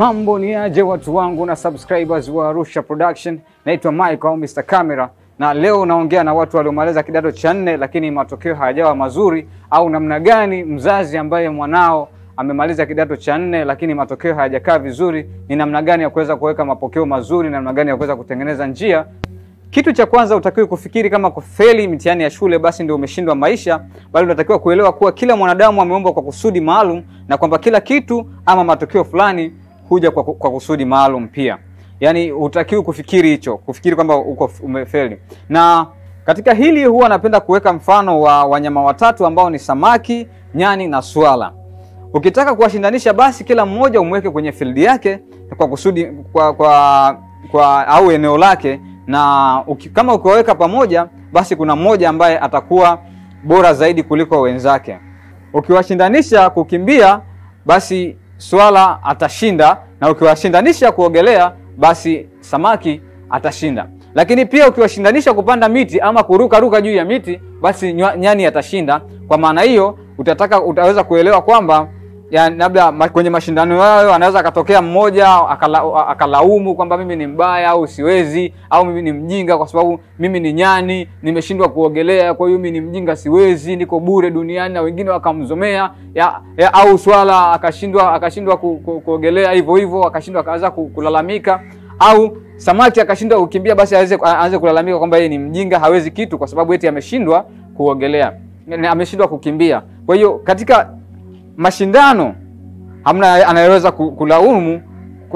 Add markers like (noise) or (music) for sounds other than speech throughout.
Mambo ni aje watu wangu na subscribers wa Arusha Production. Naitwa Mike au Mr Camera na leo naongea na watu waliomaliza kidato cha nne lakini matokeo hayajawa mazuri, au namna gani mzazi ambaye mwanao amemaliza kidato cha nne lakini matokeo hayajakaa vizuri, ni namna gani ya kuweza kuweka mapokeo mazuri, na namna gani ya kuweza kutengeneza njia kitu cha kwanza utakiwa kufikiri kama kufeli mitihani ya shule basi ndio umeshindwa maisha, bali unatakiwa kuelewa kuwa kila mwanadamu ameumbwa kwa kusudi maalum na kwamba kila kitu ama matokeo fulani huja kwa, kwa kusudi maalum pia. Yaani hutakiwi kufikiri hicho, kufikiri kwamba uko umefeli. Na katika hili huwa napenda kuweka mfano wa wanyama watatu ambao ni samaki, nyani na swala. Ukitaka kuwashindanisha, basi kila mmoja umweke kwenye field yake kwa kusudi kwa, kwa, kwa au eneo lake, na uki, kama ukiwaweka pamoja, basi kuna mmoja ambaye atakuwa bora zaidi kuliko wenzake. Ukiwashindanisha kukimbia, basi swala atashinda, na ukiwashindanisha kuogelea, basi samaki atashinda. Lakini pia ukiwashindanisha kupanda miti ama kuruka ruka juu ya miti, basi nyani atashinda. Kwa maana hiyo, utataka utaweza kuelewa kwamba yani labda ma, kwenye mashindano yayo anaweza akatokea mmoja akala, akalaumu kwamba mimi ni mbaya au siwezi au mimi ni mjinga kwa sababu mimi ni nyani nimeshindwa kuogelea kwa hiyo mimi ni mjinga siwezi niko bure duniani na wengine wakamzomea ya, ya, au swala akashindwa akashindwa ku, ku, kuogelea hivyo hivyo akashindwa akaanza kulalamika au samaki akashindwa kukimbia basi aanze kulalamika kwamba yeye ni mjinga hawezi kitu kwa sababu eti ameshindwa kuogelea ameshindwa kukimbia kwa hiyo katika mashindano, hamna anayeweza kulaumu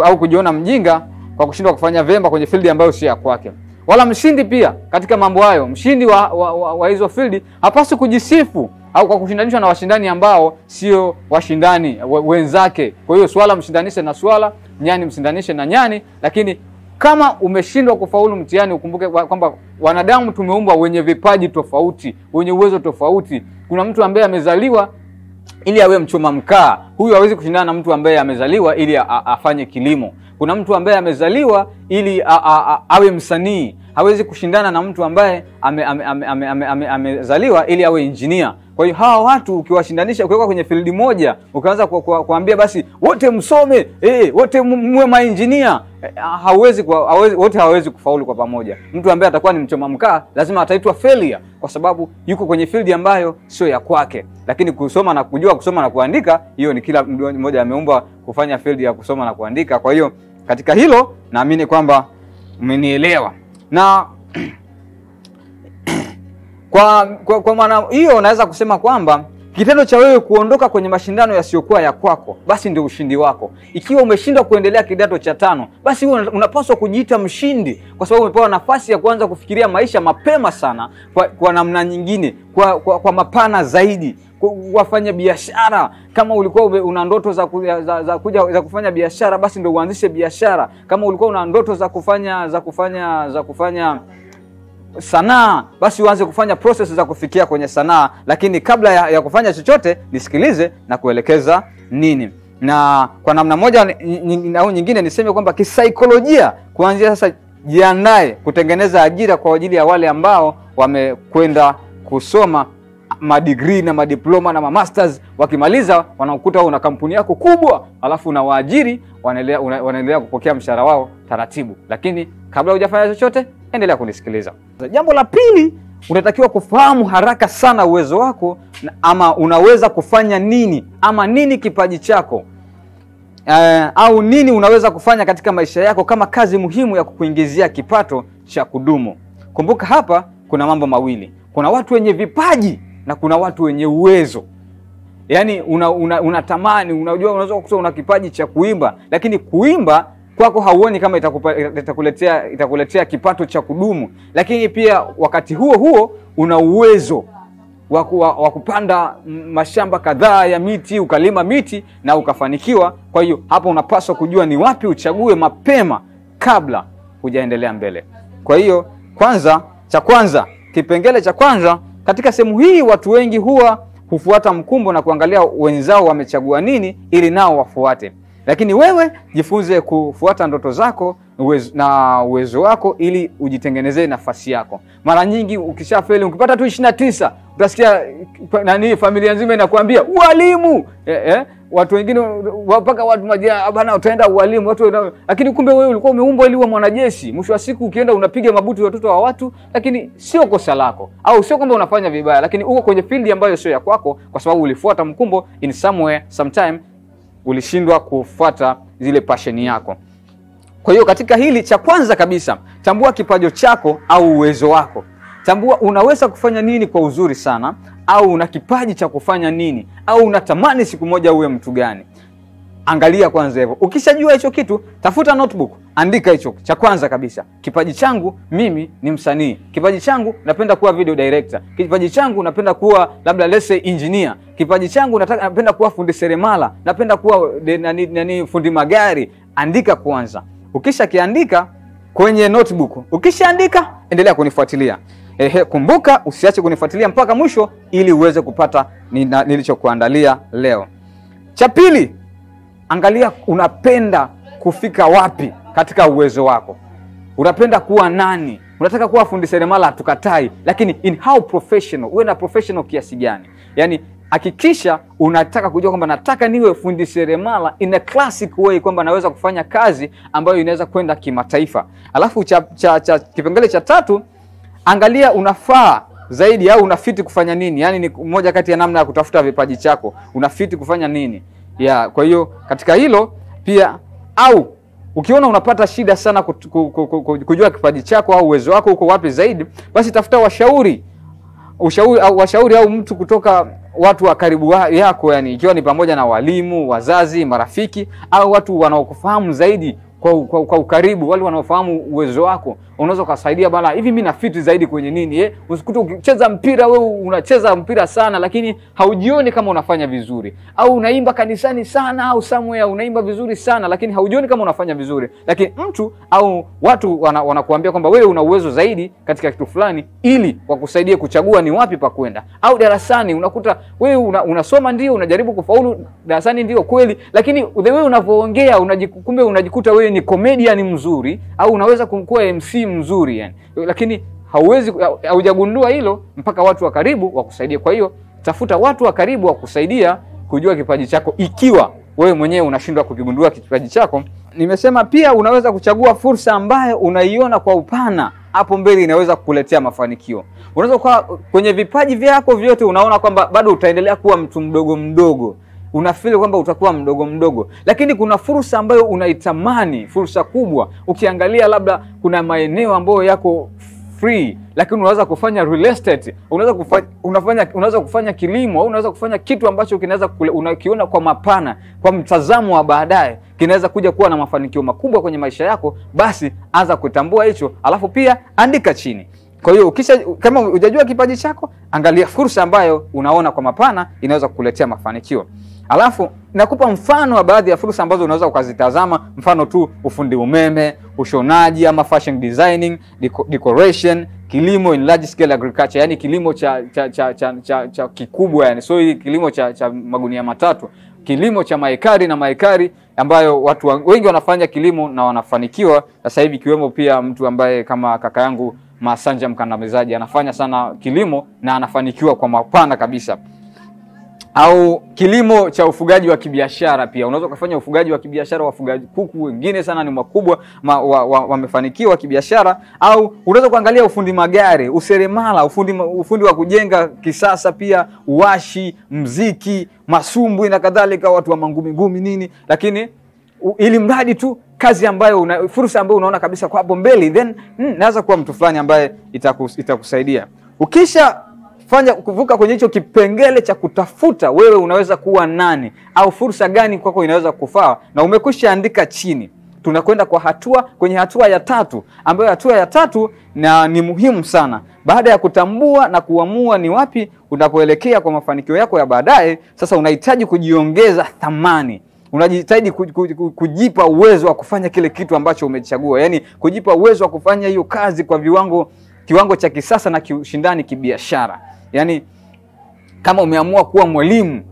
au kujiona mjinga kwa kushindwa kufanya vyema kwenye fildi ambayo si ya kwake, wala mshindi pia katika mambo hayo. Mshindi wa, wa, wa, wa hizo fildi hapaswi kujisifu au kwa kushindanishwa na washindani ambao sio washindani wenzake. Kwa hiyo swala mshindanishe na swala, nyani mshindanishe na nyani, lakini kama umeshindwa kufaulu mtihani, ukumbuke kwamba wanadamu tumeumbwa wenye vipaji tofauti, wenye uwezo tofauti. Kuna mtu ambaye amezaliwa ili awe mchoma mkaa, huyu hawezi kushindana na mtu ambaye amezaliwa ili afanye kilimo. Kuna mtu ambaye amezaliwa ili a, a, a, awe msanii, hawezi kushindana na mtu ambaye amezaliwa ame, ame, ame, ame, ame, ame ili awe injinia. Kwa hiyo hawa watu ukiwashindanisha, ukiweka kwenye fildi moja, ukaanza kuambia basi wote msome eh, wote mwe mainjinia eh, hawezi, hawezi, wote hawawezi kufaulu kwa pamoja. Mtu ambaye atakuwa ni mchoma mkaa lazima ataitwa failure, kwa sababu yuko kwenye fildi ambayo sio ya kwake. Lakini kusoma na kujua kusoma na kuandika, hiyo ni kila mmoja ameumbwa kufanya fildi ya kusoma na kuandika. Kwa hiyo katika hilo naamini kwamba mmenielewa na (clears throat) Kwa, kwa, kwa maana hiyo unaweza kusema kwamba kitendo cha wewe kuondoka kwenye mashindano yasiyokuwa ya kwako basi ndio ushindi wako. Ikiwa umeshindwa kuendelea kidato cha tano, basi wewe unapaswa kujiita mshindi, kwa sababu umepewa nafasi ya kuanza kufikiria maisha mapema sana, kwa, kwa namna nyingine, kwa, kwa, kwa mapana zaidi, wafanya biashara. Kama ulikuwa una ndoto za, ku, za, za, kuja, za kufanya biashara, basi ndio uanzishe biashara. Kama ulikuwa una ndoto za kufanya za kufanya za kufanya sanaa basi uanze kufanya proses za kufikia kwenye sanaa lakini kabla ya, ya kufanya chochote nisikilize na kuelekeza nini na kwa namna moja au nyingine niseme kwamba kisaikolojia kuanzia sasa jiandae kutengeneza ajira kwa ajili ya wale ambao wamekwenda kusoma madigrii na madiploma na mamasters wakimaliza wanakuta una kampuni yako kubwa alafu na waajiri wanaendelea kupokea mshahara wao taratibu lakini kabla hujafanya chochote endelea kunisikiliza. Jambo la pili, unatakiwa kufahamu haraka sana uwezo wako ama unaweza kufanya nini ama nini kipaji chako Uh, au nini unaweza kufanya katika maisha yako kama kazi muhimu ya kukuingizia kipato cha kudumu. Kumbuka hapa kuna mambo mawili, kuna watu wenye vipaji na kuna watu wenye uwezo. Yaani unatamani una, una unajua unaweza kusema una kipaji cha kuimba, lakini kuimba kwako hauoni kama itakuletea, itakuletea kipato cha kudumu, lakini pia wakati huo huo una uwezo wa kupanda mashamba kadhaa ya miti ukalima miti na ukafanikiwa. Kwa hiyo hapa unapaswa kujua ni wapi uchague mapema kabla hujaendelea mbele. Kwa hiyo kwanza, cha kwanza, kipengele cha kwanza katika sehemu hii, watu wengi huwa hufuata mkumbo na kuangalia wenzao wamechagua nini ili nao wafuate. Lakini wewe jifunze kufuata ndoto zako uwezo, na uwezo wako ili ujitengenezee nafasi yako. Mara nyingi ukishafeli ukipata tu ishirini na tisa utasikia nani, familia nzima inakuambia ualimu eh, eh, watu wengine mpaka watu majia bana, utaenda ualimu watu, lakini kumbe wewe ulikuwa umeumbwa ili uwe mwanajeshi. Mwisho wa siku ukienda unapiga mabuti watoto wa watu, lakini sio kosa lako, au sio kwamba unafanya vibaya, lakini uko kwenye field ambayo sio ya kwako, kwa sababu ulifuata mkumbo in somewhere sometime ulishindwa kufuata zile pasheni yako kwa hiyo katika hili cha kwanza kabisa tambua kipajo chako au uwezo wako tambua unaweza kufanya nini kwa uzuri sana au una kipaji cha kufanya nini au unatamani siku moja uwe mtu gani angalia kwanza hivyo ukishajua hicho kitu tafuta notebook andika hicho cha kwanza kabisa, kipaji changu mimi ni msanii, kipaji changu napenda kuwa video director, kipaji changu napenda kuwa labda lese engineer, kipaji changu nataka, napenda kuwa fundi seremala, napenda kuwa de, nani, nani, fundi magari. Andika kwanza, ukisha kiandika kwenye notebook, ukishaandika endelea kunifuatilia. Ehe, kumbuka usiache kunifuatilia mpaka mwisho ili uweze kupata nilichokuandalia leo. Cha pili, angalia unapenda kufika wapi katika uwezo wako. Unapenda kuwa nani? Unataka kuwa fundi seremala, Tukatai, lakini in how professional, uwe na professional kiasi gani? Yani hakikisha unataka kujua kwamba nataka niwe fundi seremala in a classic way, kwamba naweza kufanya kazi ambayo inaweza kwenda kimataifa. Alafu cha, cha, cha, kipengele cha tatu, angalia unafaa zaidi au unafiti kufanya nini. Yani ni moja kati ya namna ya kutafuta vipaji chako, unafiti kufanya nini? ya Yeah, kwa hiyo katika hilo pia au Ukiona unapata shida sana kujua kipaji chako au uwezo wako uko wapi zaidi, basi tafuta washauri ushauri au washauri au mtu kutoka watu wa karibu yako, yani ikiwa ni pamoja na walimu, wazazi, marafiki au watu wanaokufahamu zaidi kwa, kwa, kwa ukaribu, wale wanaofahamu uwezo wako unaweza ukasaidia bana, hivi mimi nafiti zaidi kwenye nini eh? Usikute ukicheza mpira wewe unacheza mpira sana, lakini haujioni kama unafanya vizuri, au unaimba kanisani sana, au somewhere unaimba vizuri sana, lakini haujioni kama unafanya vizuri, lakini mtu au watu wanakuambia wana kwamba wewe una uwezo zaidi katika kitu fulani, ili wakusaidie kuchagua ni wapi pa kwenda. Au darasani unakuta wewe una, unasoma ndio unajaribu kufaulu darasani, ndio kweli, lakini wewe unavyoongea unajikumbe unajikuta wewe ni comedian mzuri, au unaweza kumkuwa MC mzuri yani, lakini hauwezi haujagundua hilo mpaka watu wa karibu wakusaidia. Kwa hiyo tafuta watu wa karibu wakusaidia kujua kipaji chako, ikiwa wewe mwenyewe unashindwa kukigundua kipaji chako. Nimesema pia unaweza kuchagua fursa ambayo unaiona kwa upana hapo mbele inaweza kukuletea mafanikio. Unaweza kuwa kwenye vipaji vyako vyote unaona kwamba bado utaendelea kuwa mtu mdogo mdogo, unafili kwamba utakuwa mdogo mdogo, lakini kuna fursa ambayo unaitamani, fursa kubwa. Ukiangalia labda kuna maeneo ambayo yako free, lakini unaweza kufanya real estate, unaweza kufanya, unafanya, unaweza kufanya kilimo au unaweza kufanya kitu ambacho kinaweza unakiona kwa mapana, kwa mtazamo wa baadaye kinaweza kuja kuwa na mafanikio makubwa kwenye maisha yako, basi anza kutambua hicho, alafu pia andika chini. Kwa hiyo ukisha, kama hujajua kipaji chako, angalia fursa ambayo unaona kwa mapana inaweza kukuletea mafanikio. Alafu nakupa mfano wa baadhi ya fursa ambazo unaweza ukazitazama, mfano tu ufundi umeme, ushonaji ama fashion designing, decoration, kilimo in large scale agriculture, yani kilimo cha cha cha, cha, cha, cha kikubwa yani. So hii kilimo cha, cha magunia matatu, kilimo cha maekari na maekari, ambayo watu wengi wanafanya kilimo na wanafanikiwa sasa hivi, ikiwemo pia mtu ambaye kama kaka yangu Masanja Mkandamizaji anafanya sana kilimo na anafanikiwa kwa mapana kabisa au kilimo cha ufugaji wa kibiashara pia unaweza ukafanya ufugaji wa kibiashara. Wafugaji kuku wengine sana ni makubwa wamefanikiwa wa, wa kibiashara, au unaweza kuangalia ufundi magari, useremala, ufundi, ufundi wa kujenga kisasa pia, uwashi, mziki, masumbwi na kadhalika, watu wa mangumigumi nini, lakini ili mradi tu kazi ambayo una, fursa ambayo unaona kabisa kwa hapo mbele, then mm, naweza kuwa mtu fulani ambaye itakus, itakusaidia ukisha fanya kuvuka kwenye hicho kipengele cha kutafuta wewe unaweza kuwa nani au fursa gani kwako inaweza kufaa na umekwisha andika chini tunakwenda kwa hatua kwenye hatua ya tatu ambayo hatua ya tatu na ni muhimu sana baada ya kutambua na kuamua ni wapi unapoelekea kwa mafanikio yako ya baadaye sasa unahitaji kujiongeza thamani unajitahidi kujipa uwezo wa kufanya kile kitu ambacho umechagua yani kujipa uwezo wa kufanya hiyo kazi kwa viwango kiwango cha kisasa na kiushindani kibiashara. Yaani kama umeamua kuwa mwalimu,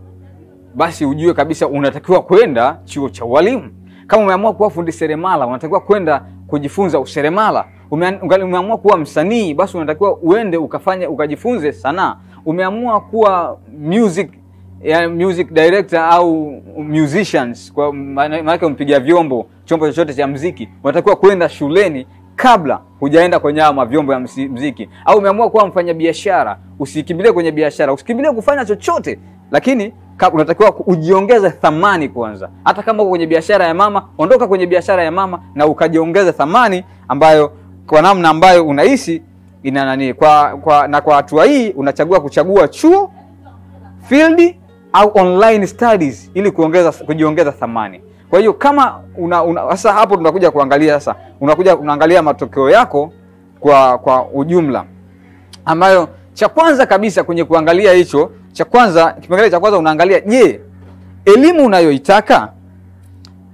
basi ujue kabisa unatakiwa kwenda chuo cha ualimu. Kama umeamua kuwa fundi seremala, unatakiwa kwenda kujifunza useremala. umeamua kuwa msanii, basi unatakiwa uende ukafanya ukajifunze sanaa. Umeamua kuwa music ya music director au musicians kwa maana yake mpiga vyombo, chombo chochote cha mziki, unatakiwa kwenda shuleni kabla hujaenda kwenye haya mavyombo ya mziki, au umeamua kuwa mfanya biashara, usikimbilie kwenye biashara, usikimbilie kufanya chochote, lakini unatakiwa ujiongeze thamani kwanza. Hata kama uko kwenye biashara ya mama, ondoka kwenye biashara ya mama na ukajiongeze thamani ambayo kwa namna ambayo unahisi ina nani kwa, kwa, na kwa hatua hii unachagua kuchagua chuo, field au online studies ili kuongeza kujiongeza thamani. Kwa hiyo kama una, una, sasa hapo tunakuja kuangalia sasa, unakuja unaangalia matokeo yako kwa kwa ujumla, ambayo cha kwanza kabisa kwenye kuangalia hicho cha kwanza, kipengele cha kwanza unaangalia, je, elimu unayoitaka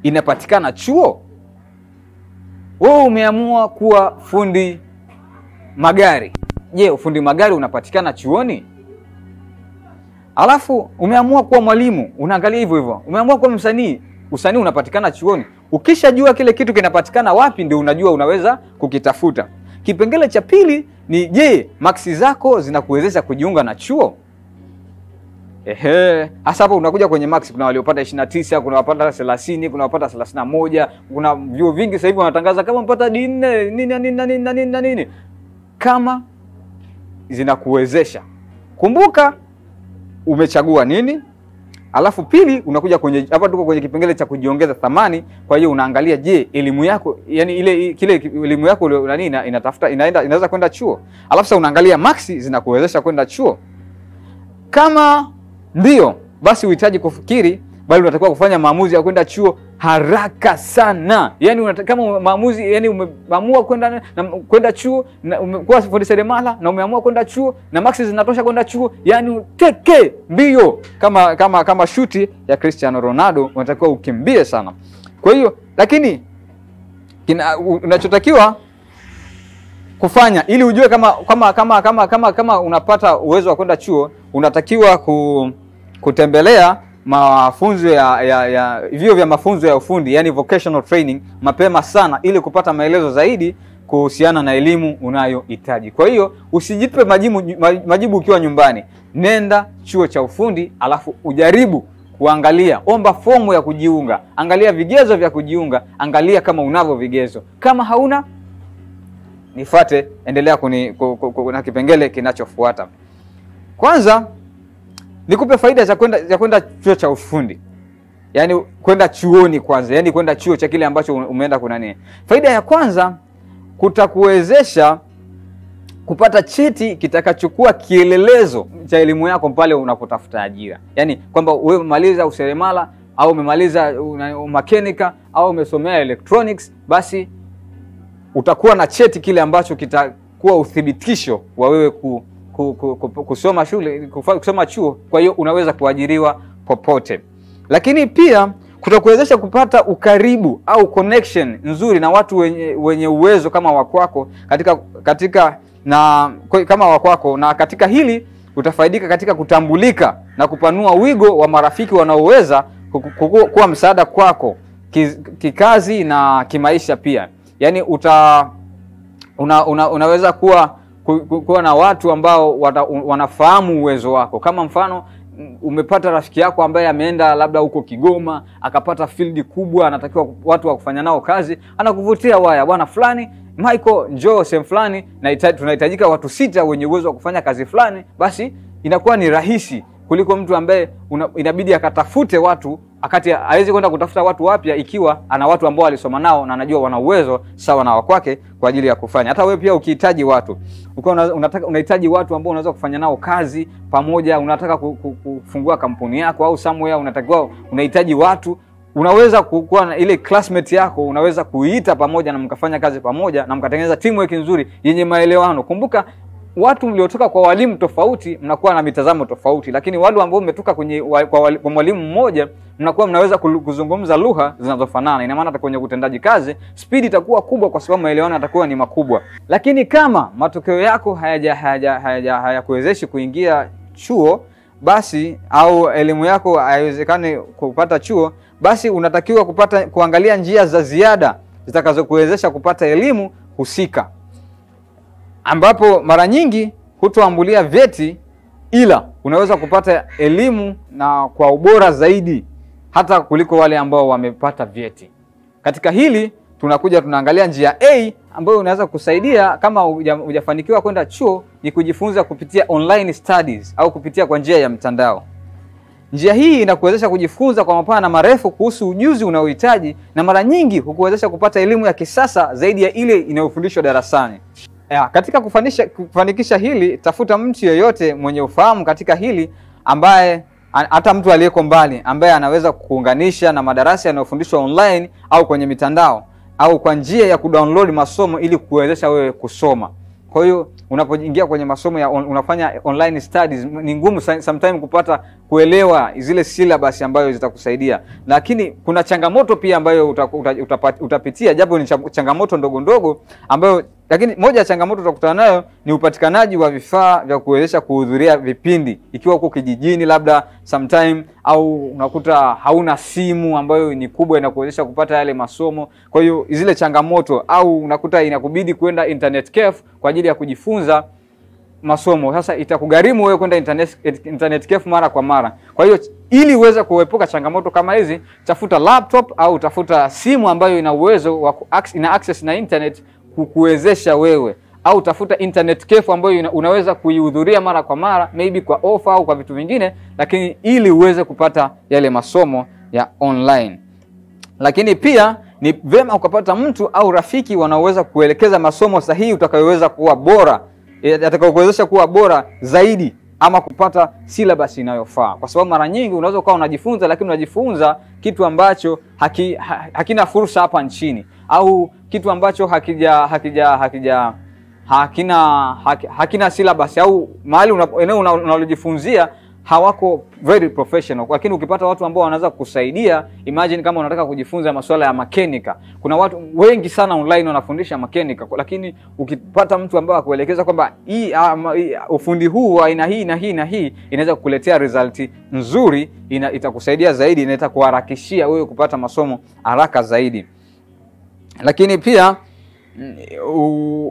inapatikana chuo? Wewe umeamua kuwa fundi magari, je, ufundi magari unapatikana chuoni? Alafu umeamua kuwa mwalimu, unaangalia hivyo hivyo. Umeamua kuwa msanii, Usanii unapatikana chuoni. Ukishajua kile kitu kinapatikana wapi, ndio unajua unaweza kukitafuta. Kipengele cha pili ni je, maksi zako zinakuwezesha kujiunga na chuo? Ehe, hasa hapo unakuja kwenye maksi. Kuna waliopata 29, kuna wapata 30, kuna wapata 31. Kuna vyuo vingi sasa hivi wanatangaza kama mpata D4 nini na nini nini nini nini, kama zinakuwezesha. Kumbuka umechagua nini, Alafu pili unakuja kwenye hapa tuko kwenye kipengele cha kujiongeza thamani. Kwa hiyo unaangalia je, elimu yako yani ile kile elimu yako nani ina, inatafuta inaenda inaweza kwenda chuo. Alafu sasa unaangalia maksi zinakuwezesha kwenda chuo. Kama ndio, basi uhitaji kufikiri bali unatakiwa kufanya maamuzi ya kwenda chuo haraka sana yani unata, kama maamuzi yani umeamua kwenda kwenda chuo na umekuwa fundi seremala na umeamua kwenda chuo na maksi zinatosha kwenda chuo yani teke mbio kama kama kama shuti ya Cristiano Ronaldo unatakiwa ukimbie sana kwa hiyo lakini kina, unachotakiwa kufanya ili ujue kama kama kama kama kama, kama unapata uwezo wa kwenda chuo unatakiwa ku, kutembelea mafunzo ya, ya, ya vyuo vya mafunzo ya ufundi yani vocational training mapema sana, ili kupata maelezo zaidi kuhusiana na elimu unayohitaji. Kwa hiyo usijipe majibu, majibu ukiwa nyumbani. Nenda chuo cha ufundi alafu ujaribu kuangalia, omba fomu ya kujiunga, angalia vigezo vya kujiunga, angalia kama unavyo vigezo. Kama hauna nifate, endelea kuni, kuna kipengele kinachofuata. Kwanza nikupe faida za kwenda za kwenda chuo cha ufundi yaani kwenda chuoni kwanza, yaani kwenda chuo cha kile ambacho umeenda kuna nini. Faida ya kwanza, kutakuwezesha kupata cheti kitakachokuwa kielelezo cha elimu yako pale unapotafuta ajira, yaani kwamba wewe umemaliza useremala au umemaliza mekanika au umesomea electronics, basi utakuwa na cheti kile ambacho kitakuwa uthibitisho wa wewe ku kusoma shule kusoma chuo, kwa hiyo unaweza kuajiriwa popote. Lakini pia kutakuwezesha kupata ukaribu au connection nzuri na watu wenye, wenye uwezo kama wakwako katika, katika na kama wakwako, na katika hili utafaidika katika kutambulika na kupanua wigo wa marafiki wanaoweza kuwa msaada kwako kikazi na kimaisha pia. Yaani uta una, una, unaweza kuwa kuwa na watu ambao wata, wanafahamu uwezo wako. Kama mfano umepata rafiki yako ambaye ameenda labda huko Kigoma akapata field kubwa, anatakiwa watu wa kufanya nao kazi, anakuvutia waya, bwana fulani Michael, njoo sehemu fulani, tunahitajika watu sita wenye uwezo wa kufanya kazi fulani, basi inakuwa ni rahisi kuliko mtu ambaye una, inabidi akatafute watu akati hawezi kwenda kutafuta watu wapya ikiwa ana watu ambao alisoma nao na anajua wana uwezo sawa na wakwake kwa ajili ya kufanya. Hata wewe pia ukihitaji watu, ukiwa unataka unahitaji watu ambao unaweza kufanya nao kazi pamoja, unataka kufungua kampuni yako au somewhere, unatakiwa unahitaji watu unaweza kuwa na ile classmate yako, unaweza kuita pamoja na mkafanya kazi pamoja na mkatengeneza teamwork nzuri yenye maelewano. Kumbuka watu mliotoka kwa walimu tofauti mnakuwa na mitazamo tofauti, lakini wale ambao mmetoka kwenye kwa, kwa mwalimu mmoja mnakuwa mnaweza kuzungumza lugha zinazofanana. Ina maana hata kwenye utendaji kazi spidi itakuwa kubwa, kwa sababu maelewano yatakuwa ni makubwa. Lakini kama matokeo yako hayaja haya, haya, haya, haya kuingia chuo basi, au elimu yako haiwezekani kupata chuo, basi unatakiwa kupata kuangalia njia za ziada zitakazokuwezesha kupata elimu husika ambapo mara nyingi hutoambulia vyeti, ila unaweza kupata elimu na kwa ubora zaidi hata kuliko wale ambao wamepata vyeti. Katika hili tunakuja tunaangalia njia A ambayo unaweza kusaidia kama hujafanikiwa kwenda chuo, ni kujifunza kupitia online studies au kupitia kwa njia ya mtandao. Njia hii inakuwezesha kujifunza kwa mapana na marefu kuhusu ujuzi unaohitaji, na mara nyingi hukuwezesha kupata elimu ya kisasa zaidi ya ile inayofundishwa darasani. Ya, katika kufanisha, kufanikisha hili tafuta mtu yeyote mwenye ufahamu katika hili ambaye hata mtu aliyeko mbali ambaye anaweza kuunganisha na madarasa yanayofundishwa online au kwenye mitandao au kwa njia ya kudownload masomo ili kuwezesha wewe kusoma. Kwa hiyo unapoingia kwenye masomo ya on, unafanya online studies ni ngumu sometimes kupata kuelewa zile syllabus ambayo zitakusaidia, lakini kuna changamoto pia ambayo utapitia, japo ni changamoto ndogo ndogo ambayo lakini moja ya changamoto tutakutana nayo ni upatikanaji wa vifaa vya kuwezesha kuhudhuria vipindi, ikiwa uko kijijini labda sometime, au unakuta hauna simu ambayo ni kubwa inakuwezesha kupata yale masomo. Kwa hiyo zile changamoto, au unakuta inakubidi kwenda internet cafe kwa ajili ya kujifunza masomo. Sasa itakugharimu wewe kwenda internet, internet cafe mara kwa mara. Kwa hiyo ili uweze kuepuka changamoto kama hizi, tafuta laptop au tafuta simu ambayo ina uwezo wa ina access na internet kukuwezesha wewe au tafuta internet kefu ambayo unaweza kuihudhuria mara kwa mara, maybe kwa ofa au kwa vitu vingine, lakini ili uweze kupata yale masomo ya online. Lakini pia ni vema ukapata mtu au rafiki wanaoweza kuelekeza masomo sahihi utakayoweza kuwa bora, yatakayokuwezesha kuwa bora zaidi ama kupata silabasi inayofaa, kwa sababu mara nyingi unaweza ukawa unajifunza, lakini unajifunza kitu ambacho haki, ha, hakina fursa hapa nchini au kitu ambacho hakija hakija hakija hakina hakina syllabus au mahali eneo unalojifunzia hawako very professional, lakini ukipata watu ambao wanaweza kukusaidia. Imagine kama unataka kujifunza masuala ya makenika kuna watu wengi sana online wanafundisha mechanical, lakini ukipata mtu ambaye akuelekeza kwamba ah, hii ufundi huu wa aina hii na hii na hii inaweza kukuletea result nzuri, ina, itakusaidia zaidi na itakuharakishia wewe kupata masomo haraka zaidi. Lakini pia mm,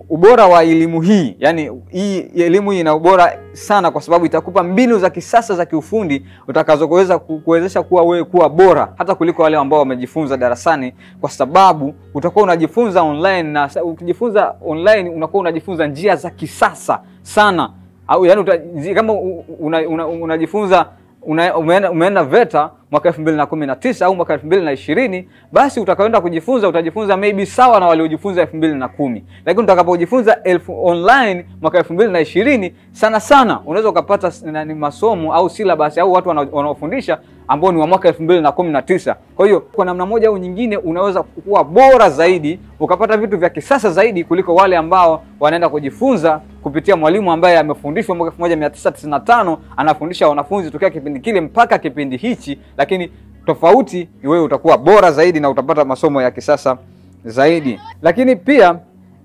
ubora wa elimu hii, yani hii elimu hii ina ubora sana, kwa sababu itakupa mbinu za kisasa za kiufundi utakazoweza kuwezesha kuwa wewe kuwa bora hata kuliko wale ambao wamejifunza darasani, kwa sababu utakuwa unajifunza online, na ukijifunza online unakuwa unajifunza njia za kisasa sana au yani kama unajifunza una, una umeenda, umeenda, umeenda VETA mwaka elfu mbili na kumi na tisa au mwaka elfu mbili na ishirini basi utakaenda kujifunza utajifunza maybe sawa na waliojifunza elfu mbili na kumi lakini utakapojifunza online mwaka elfu mbili na ishirini sana sana unaweza ukapata masomo au silabasi au watu wanaofundisha ambao ni wa mwaka 2019. Kwa hiyo kwa namna moja au nyingine unaweza kuwa bora zaidi ukapata vitu vya kisasa zaidi kuliko wale ambao wanaenda kujifunza kupitia mwalimu ambaye amefundishwa mwaka 1995 anafundisha wanafunzi tokea kipindi kile mpaka kipindi hichi, lakini tofauti wewe utakuwa bora zaidi na utapata masomo ya kisasa zaidi. Lakini pia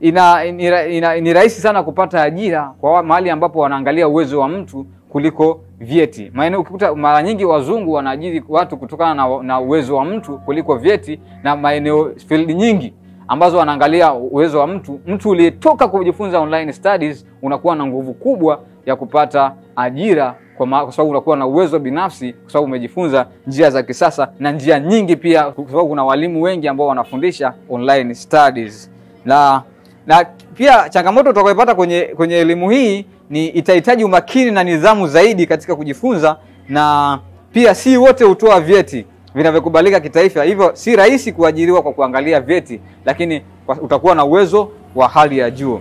ina, ina, ina, ni rahisi sana kupata ajira kwa mahali ambapo wanaangalia uwezo wa mtu kuliko vyeti. Maana ukikuta mara nyingi wazungu wanaajiri watu kutokana na, na uwezo wa mtu kuliko vyeti na maeneo field nyingi ambazo wanaangalia uwezo wa mtu. Mtu uliyetoka kujifunza online studies unakuwa na nguvu kubwa ya kupata ajira kwa sababu unakuwa na uwezo binafsi, kwa sababu umejifunza njia za kisasa na njia nyingi pia, kwa sababu kuna walimu wengi ambao wanafundisha online studies. Na, na pia changamoto utakayopata kwenye, kwenye elimu hii ni itahitaji umakini na nidhamu zaidi katika kujifunza, na pia si wote hutoa vyeti vinavyokubalika kitaifa, hivyo si rahisi kuajiriwa kwa kuangalia vyeti, lakini utakuwa na uwezo wa hali ya juu.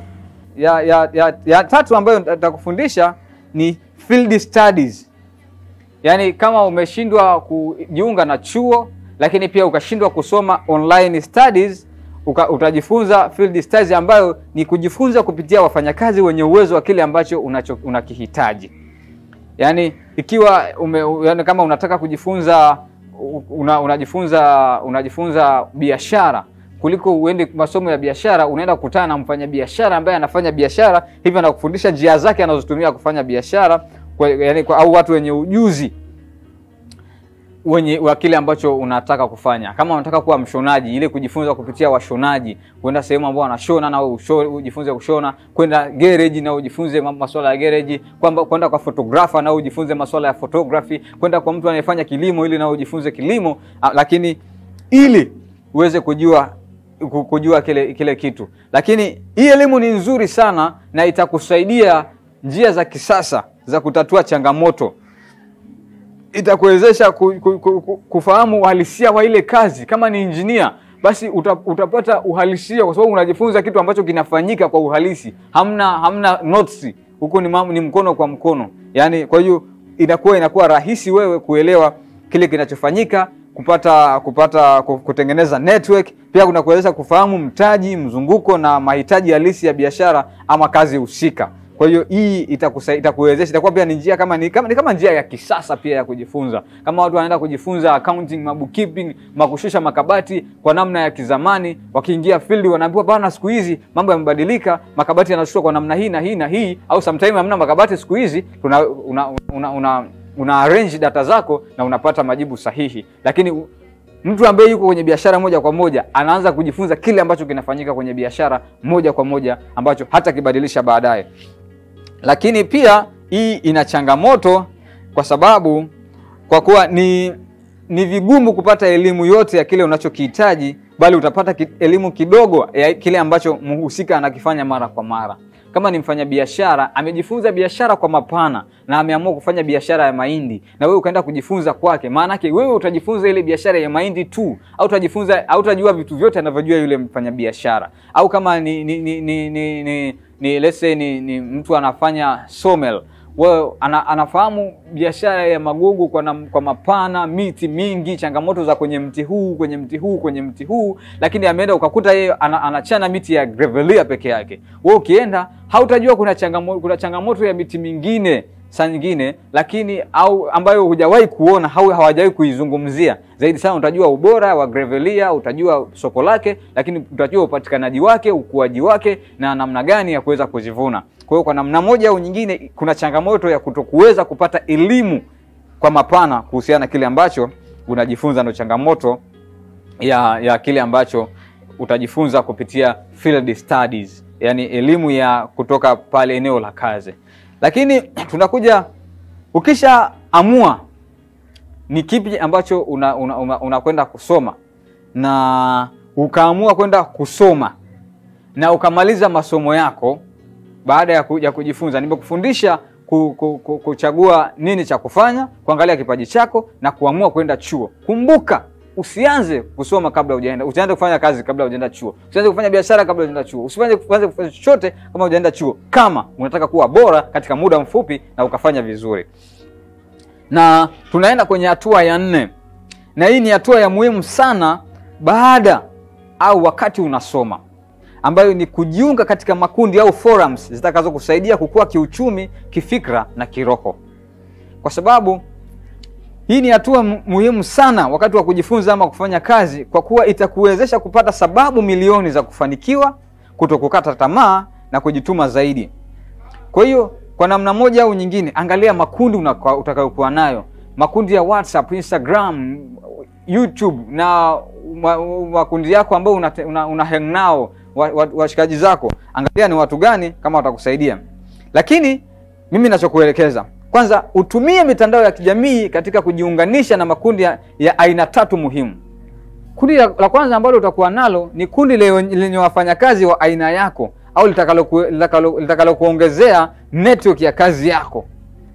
Ya, ya, ya, ya tatu ambayo nitakufundisha ni field studies, yaani kama umeshindwa kujiunga na chuo, lakini pia ukashindwa kusoma online studies uka, utajifunza field studies ambayo ni kujifunza kupitia wafanyakazi wenye uwezo wa kile ambacho unacho, unakihitaji. Yaani ikiwa ume, yani kama unataka kujifunza una, unajifunza unajifunza biashara kuliko uende masomo ya biashara, unaenda kukutana na mfanyabiashara ambaye anafanya biashara, hivyo anakufundisha njia zake anazotumia kufanya biashara yani, au watu wenye ujuzi wenye wa kile ambacho unataka kufanya. Kama unataka kuwa mshonaji, ile kujifunza kupitia washonaji, kwenda sehemu ambao wanashona na ujifunze kushona, kwenda gereji na ujifunze masuala ya gereji, kwamba kwenda kwa fotografa na ujifunze masuala ya photography, kwenda kwa mtu anayefanya kilimo ili na ujifunze kilimo, lakini ili uweze kujua kujua kile kile kitu. Lakini hii elimu ni nzuri sana na itakusaidia njia za kisasa za kutatua changamoto itakuwezesha ku, ku, ku, ku, kufahamu uhalisia wa ile kazi. Kama ni injinia, basi utapata uhalisia, kwa sababu unajifunza kitu ambacho kinafanyika kwa uhalisi. Hamna hamna notes huko, ni, ni mkono kwa mkono, yani kwa hiyo inakuwa inakuwa rahisi wewe kuelewa kile kinachofanyika kupata kupata kutengeneza network pia kunakuwezesha kufahamu mtaji, mzunguko na mahitaji halisi ya biashara ama kazi husika. Kwa hiyo hii itakuwezesha itakuwezesha, itakuwa pia ni njia kama ni kama, ni kama njia ya kisasa pia ya kujifunza. Kama watu wanaenda kujifunza accounting, bookkeeping, makushusha makabati kwa namna ya kizamani, wakiingia field wanaambiwa bana, siku hizi mambo yamebadilika, makabati yanashushwa kwa namna hii na hii na hii, au sometimes hamna makabati siku hizi, una, una, una, una, una arrange data zako na unapata majibu sahihi, lakini mtu ambaye yuko kwenye biashara moja kwa moja anaanza kujifunza kile ambacho kinafanyika kwenye biashara moja kwa moja ambacho hata kibadilisha baadaye. Lakini pia hii ina changamoto kwa sababu kwa kuwa ni ni vigumu kupata elimu yote ya kile unachokihitaji, bali utapata ki, elimu kidogo ya kile ambacho mhusika anakifanya mara kwa mara. Kama ni mfanyabiashara amejifunza biashara kwa mapana na ameamua kufanya biashara ya mahindi, na wewe ukaenda kujifunza kwake, maanake wewe utajifunza ile biashara ya mahindi tu, au utajifunza au utajua vitu vyote anavyojua yule mfanyabiashara. Au kama ni, ni, ni, ni, ni, ni ni lese ni, ni mtu anafanya somel wewe ana, anafahamu biashara ya magugu kwa, na, kwa mapana, miti mingi, changamoto za kwenye mti huu kwenye mti huu kwenye mti huu, lakini ameenda ukakuta yeye ana, anachana miti ya grevelia peke yake. Wewe ukienda hautajua kuna changamoto, kuna changamoto ya miti mingine saa nyingine lakini au ambayo hujawahi kuona au hawajawahi kuizungumzia zaidi sana. Utajua ubora wa grevelia utajua soko lake, lakini utajua upatikanaji wake, ukuaji wake na namna gani ya kuweza kuzivuna. Kwa hiyo kwa namna moja au nyingine, kuna changamoto ya kutokuweza kupata elimu kwa mapana kuhusiana na kile ambacho unajifunza, ndio changamoto ya, ya kile ambacho utajifunza kupitia field studies, yani elimu ya kutoka pale eneo la kazi. Lakini tunakuja ukishaamua ni kipi ambacho unakwenda una, una, una kusoma na ukaamua kwenda kusoma na ukamaliza masomo yako baada ya, ku, ya kujifunza, nimekufundisha ku, ku, ku, kuchagua nini cha kufanya, kuangalia kipaji chako na kuamua kwenda chuo. Kumbuka Usianze kusoma kabla hujaenda, usianze kufanya kazi kabla hujaenda chuo, usianze kufanya biashara kabla hujaenda chuo, usianze kufanya chochote kama hujaenda chuo, kama unataka kuwa bora katika muda mfupi na ukafanya vizuri. Na tunaenda kwenye hatua ya nne, na hii ni hatua ya muhimu sana baada au wakati unasoma, ambayo ni kujiunga katika makundi au forums zitakazokusaidia kukua kiuchumi, kifikra na kiroho, kwa sababu hii ni hatua muhimu sana wakati wa kujifunza ama kufanya kazi, kwa kuwa itakuwezesha kupata sababu milioni za kufanikiwa, kutokukata tamaa na kujituma zaidi. Kwa hiyo kwa namna moja au nyingine, angalia makundi utakayokuwa nayo, makundi ya WhatsApp, Instagram, YouTube na makundi yako ambao una, una, una hang nao washikaji wa, wa zako. Angalia ni watu gani, kama watakusaidia. Lakini mimi nachokuelekeza kwanza utumie mitandao ya kijamii katika kujiunganisha na makundi ya, ya aina tatu muhimu. Kundi la, la kwanza ambalo utakuwa nalo ni kundi lenye wafanyakazi wa aina yako au litakalo kuongezea network ya kazi yako,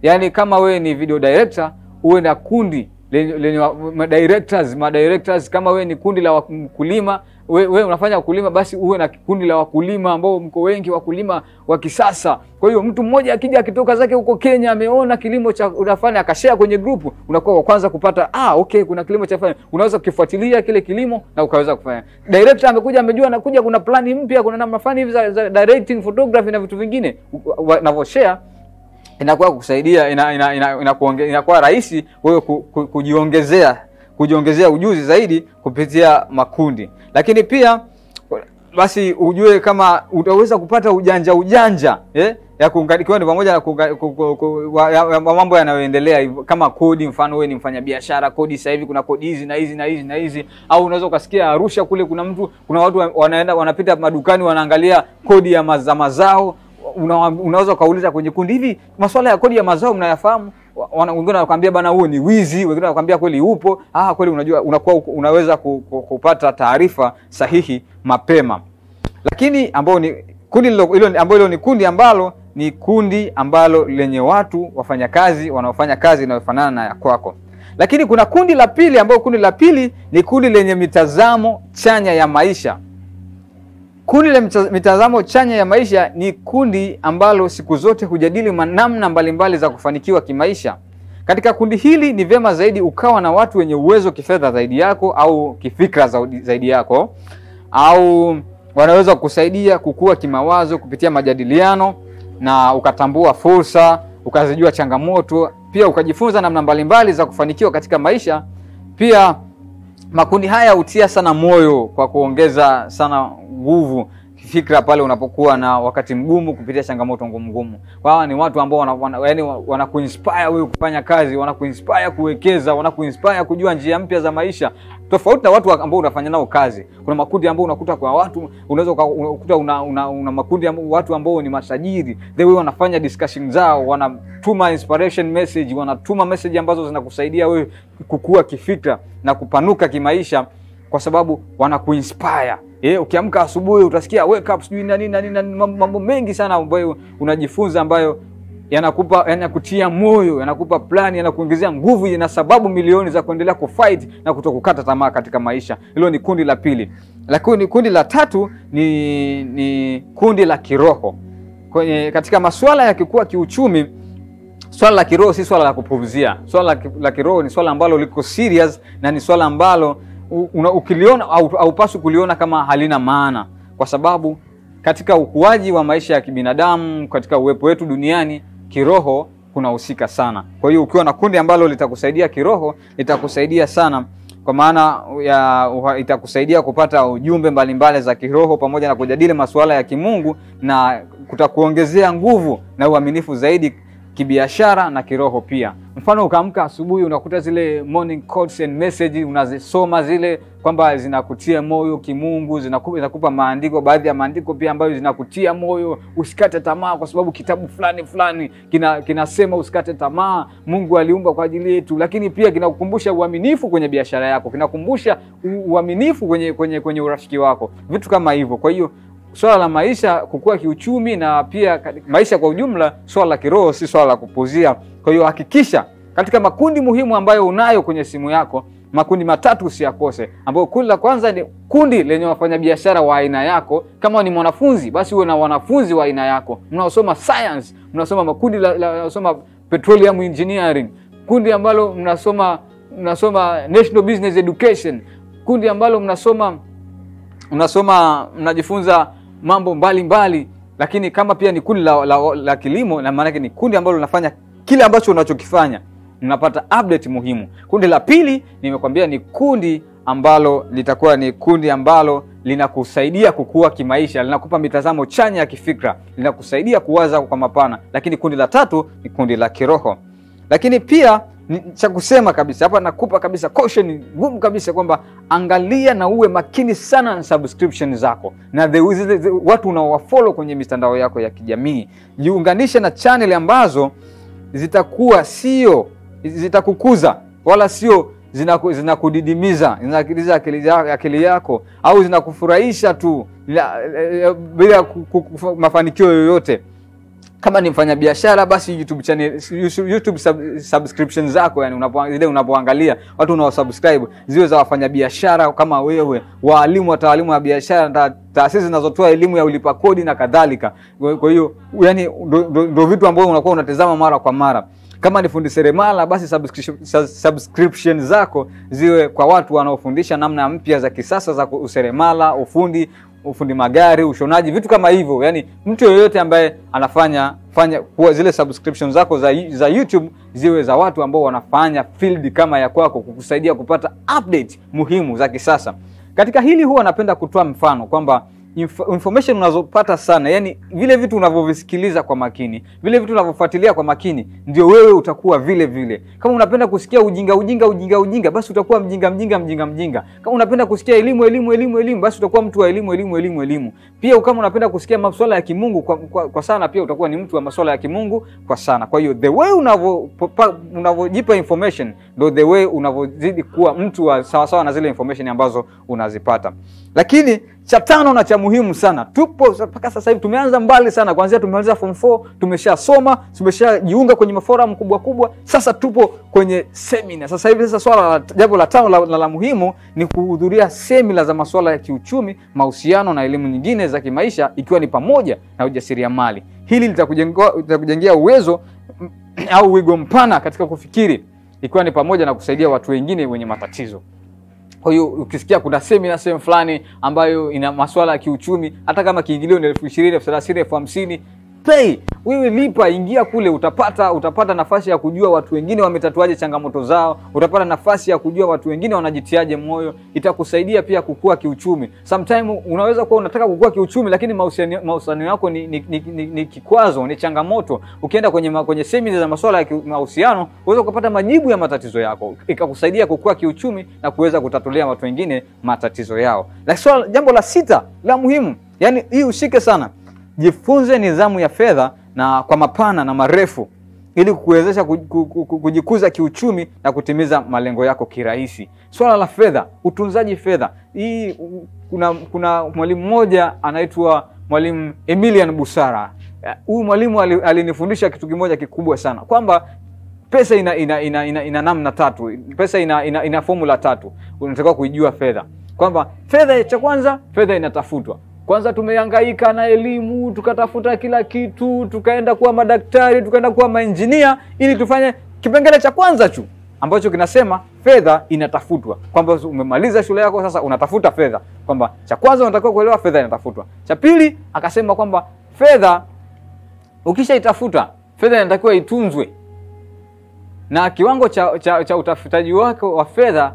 yaani kama wewe ni video director uwe na kundi lenye madirectors madirectors. Kama we ni kundi la wakulima, we, we unafanya wakulima, basi uwe na kundi la wakulima ambao mko wengi, wakulima wa kisasa. Kwa hiyo mtu mmoja akija akitoka zake huko Kenya, ameona kilimo cha unafanya, akashare kwenye grupu, unakuwa wa kwanza kupata ah, okay, kuna kilimo cha fanya, unaweza kufuatilia kile kilimo na ukaweza kufanya. Director amekuja amejua, anakuja kuna plani mpya, kuna namna fulani hivi za, directing photography na vitu vingine unavyoshare inakuwa kukusaidia ina, ina, ina, ina, inakuwa rahisi wewe ku, ku, kujiongezea kujiongezea ujuzi zaidi kupitia makundi, lakini pia basi ujue kama utaweza kupata ujanja ujanja eh? ya kuunganikiwa ni pamoja na ya mambo yanayoendelea kama kodi. Mfano wewe ni mfanyabiashara, kodi sasa hivi kuna kodi hizi na hizi na hizi na hizi, au unaweza ukasikia Arusha kule kuna mtu kuna watu wanaenda wanapita madukani wanaangalia kodi ya mazao una, unaweza ukauliza kwenye kundi, hivi masuala ya kodi ya mazao mnayafahamu? Wengine wanakwambia bana, huo ni wizi, wengine wanakwambia kweli upo. Ah, kweli unajua, unakuwa unaweza kupata taarifa sahihi mapema, lakini ambao ni kundi hilo ambalo hilo ni kundi ambalo ni kundi ambalo lenye watu wafanyakazi wanaofanya kazi inayofanana na ya kwako. Lakini kuna kundi la pili, ambao kundi la pili ni kundi lenye mitazamo chanya ya maisha. Kundi la mitazamo chanya ya maisha ni kundi ambalo siku zote hujadili namna mbalimbali za kufanikiwa kimaisha. Katika kundi hili ni vyema zaidi ukawa na watu wenye uwezo kifedha zaidi yako au kifikra zaidi yako au wanaweza kusaidia kukua kimawazo kupitia majadiliano na ukatambua fursa, ukazijua changamoto, pia ukajifunza namna mbalimbali za kufanikiwa katika maisha. Pia Makundi haya hutia sana moyo kwa kuongeza sana nguvu kifikra pale unapokuwa na wakati mgumu kupitia changamoto ngumu ngumu. Kwa hawa ni watu ambao wana, wana, yani wanakuinspire wewe kufanya kazi, wanakuinspire kuwekeza, wanakuinspire kujua njia mpya za maisha, tofauti na watu ambao unafanya nao kazi. Kuna makundi ambao unakuta kwa watu unaweza ukakuta una, una, una makundi ambao, watu ambao ni matajiri, they wewe wanafanya discussion zao, wanatuma inspiration message, wanatuma message ambazo zinakusaidia wewe kukua kifikra na kupanuka kimaisha, kwa sababu wanakuinspire. Eh, ukiamka asubuhi utasikia wake up sijui na nini na nini, mambo mengi sana ambayo unajifunza ambayo yanakupa yanakutia moyo, yanakupa plani, yanakuongezea nguvu, yana sababu milioni za kuendelea kufight na kutokukata tamaa katika maisha. Hilo ni kundi la pili. Lakini kundi la tatu ni, ni kundi la kiroho. Kwenye katika masuala ya kukua kiuchumi, swala la kiroho si swala la kupumzia. Swala la kiroho ni swala ambalo liko serious na ni swala ambalo una, ukiliona haupaswi au kuliona kama halina maana, kwa sababu katika ukuaji wa maisha ya kibinadamu, katika uwepo wetu duniani kiroho kunahusika sana. Kwa hiyo ukiwa na kundi ambalo litakusaidia kiroho, litakusaidia sana kwa maana ya uh, itakusaidia kupata ujumbe mbalimbali za kiroho pamoja na kujadili masuala ya kimungu, na kutakuongezea nguvu na uaminifu zaidi kibiashara na kiroho pia. Mfano, ukaamka asubuhi unakuta zile morning calls and message unazisoma zile, kwamba zinakutia moyo kimungu, zinakupa, zinakupa maandiko, baadhi ya maandiko pia ambayo zinakutia moyo usikate tamaa, kwa sababu kitabu fulani fulani kina, kinasema usikate tamaa, Mungu aliumba kwa ajili yetu. Lakini pia kinakukumbusha uaminifu kwenye biashara yako, kinakumbusha uaminifu kwenye, kwenye, kwenye urafiki wako, vitu kama hivyo. Kwa hiyo swala la maisha kukua kiuchumi na pia maisha kwa ujumla, swala la kiroho si swala la kupuzia. Kwa hiyo hakikisha katika makundi muhimu ambayo unayo kwenye simu yako, makundi matatu usiyakose, ambayo kundi la kwanza ni kundi lenye wafanyabiashara wa aina yako. Kama ni mwanafunzi, basi uwe na wanafunzi wa aina yako, mnaosoma science, mnasoma makundi mnasoma petroleum engineering, kundi ambalo mnasoma mnasoma national business education, kundi ambalo mnasoma mnasoma mnajifunza mambo mbalimbali mbali, lakini kama pia ni kundi la, la, la, kilimo na maanake ni kundi ambalo linafanya kile ambacho unachokifanya unapata update muhimu. Kundi la pili nimekwambia ni kundi ambalo litakuwa ni kundi ambalo linakusaidia kukua kimaisha, linakupa mitazamo chanya ya kifikra, linakusaidia kuwaza kwa mapana. Lakini kundi la tatu ni kundi la kiroho, lakini pia cha kusema kabisa hapa, nakupa kabisa caution ngumu kabisa kwamba angalia na uwe makini sana na subscription zako na the, the, the, watu unaowafollow kwenye mitandao yako ya kijamii. Jiunganishe na channel ambazo zitakuwa sio zitakukuza wala sio zinakudidimiza zina zinakiliza akili, akili yako au zinakufurahisha tu bila mafanikio yoyote kama ni mfanyabiashara basi YouTube channel YouTube sub, subscription zako yani unapo zile unapoangalia watu unaosubscribe ziwe za wafanyabiashara kama wewe, waalimu wataalimu wa biashara, taasisi zinazotoa elimu ya ulipa kodi na kadhalika. Kwa hiyo yani ndio vitu ambavyo unakuwa unatazama mara kwa mara. Kama ni fundi seremala, basi subscription, subscription zako ziwe kwa watu wanaofundisha namna mpya za kisasa za useremala, ufundi, ufundi magari, ushonaji, vitu kama hivyo. Yani mtu yoyote ambaye anafanya fanya kuwa zile subscription zako za, za YouTube ziwe za watu ambao wanafanya field kama ya kwako, kukusaidia kupata update muhimu za kisasa. Katika hili huwa napenda kutoa mfano kwamba inf information unazopata sana, yani vile vitu unavyovisikiliza kwa makini, vile vitu unavyofuatilia kwa makini, ndio wewe utakuwa vile vile. Kama unapenda kusikia ujinga ujinga ujinga ujinga, basi utakuwa mjinga mjinga mjinga mjinga. Kama unapenda kusikia elimu elimu elimu elimu, basi utakuwa mtu wa elimu elimu elimu elimu. Pia kama unapenda kusikia masuala ya kimungu kwa, kwa, kwa sana, pia utakuwa ni mtu wa masuala ya kimungu kwa sana. Kwa hiyo the way unavyo unavyojipa information ndio the way unavyozidi kuwa mtu wa sawa sawa na zile information ambazo unazipata, lakini cha tano na cha muhimu sana, tupo mpaka sasa hivi tumeanza mbali sana, kwanzia tumemaliza form 4 tumeshasoma, tumeshajiunga kwenye maforum kubwa kubwa, sasa tupo kwenye semina sasa hivi. Sasa swala la jambo la tano la, la, la muhimu ni kuhudhuria semina za masuala ya kiuchumi, mahusiano na elimu nyingine za kimaisha, ikiwa ni pamoja na ujasiriamali. Hili litakujengea uwezo au wigo mpana katika kufikiri, ikiwa ni pamoja na kusaidia watu wengine wenye matatizo. Kwa hiyo ukisikia kuna semina sehemu fulani ambayo ina masuala ya kiuchumi, hata kama kiingilio ni elfu ishirini elfu thelathini elfu hamsini pay. Wewe lipa, ingia kule, utapata utapata nafasi ya kujua watu wengine wametatuaje changamoto zao, utapata nafasi ya kujua watu wengine wanajitiaje moyo. Itakusaidia pia kukua kiuchumi. Sometime unaweza kuwa unataka kukua kiuchumi, lakini mahusiano yako ni, ni, ni, ni, ni kikwazo, ni changamoto. Ukienda kwenye kwenye semina za masuala ya mahusiano, unaweza kupata majibu ya matatizo yako, ikakusaidia kukua kiuchumi na kuweza kutatulia watu wengine matatizo yao. Lakini jambo la sita la muhimu, yani hii ushike sana jifunze nidhamu ya fedha na kwa mapana na marefu ili kuwezesha kujikuza kiuchumi na kutimiza malengo yako kirahisi. Swala la fedha, utunzaji fedha hii, kuna kuna mwalimu mmoja anaitwa mwalimu Emilian Busara. Huyu mwalimu alinifundisha kitu kimoja kikubwa sana kwamba pesa ina, ina, ina, ina, ina namna tatu. Pesa ina, ina, ina fomula tatu, unatakiwa kuijua fedha, kwamba fedha cha kwanza, fedha inatafutwa kwanza tumehangaika na elimu, tukatafuta kila kitu, tukaenda kuwa madaktari, tukaenda kuwa mainjinia, ili tufanye kipengele cha kwanza tu ambacho kinasema fedha inatafutwa, kwamba umemaliza shule yako, sasa unatafuta fedha, kwamba cha kwanza unatakiwa kuelewa fedha inatafutwa. Cha pili akasema kwamba fedha ukishaitafuta, fedha inatakiwa itunzwe, na kiwango cha, cha, cha utafutaji wako wa fedha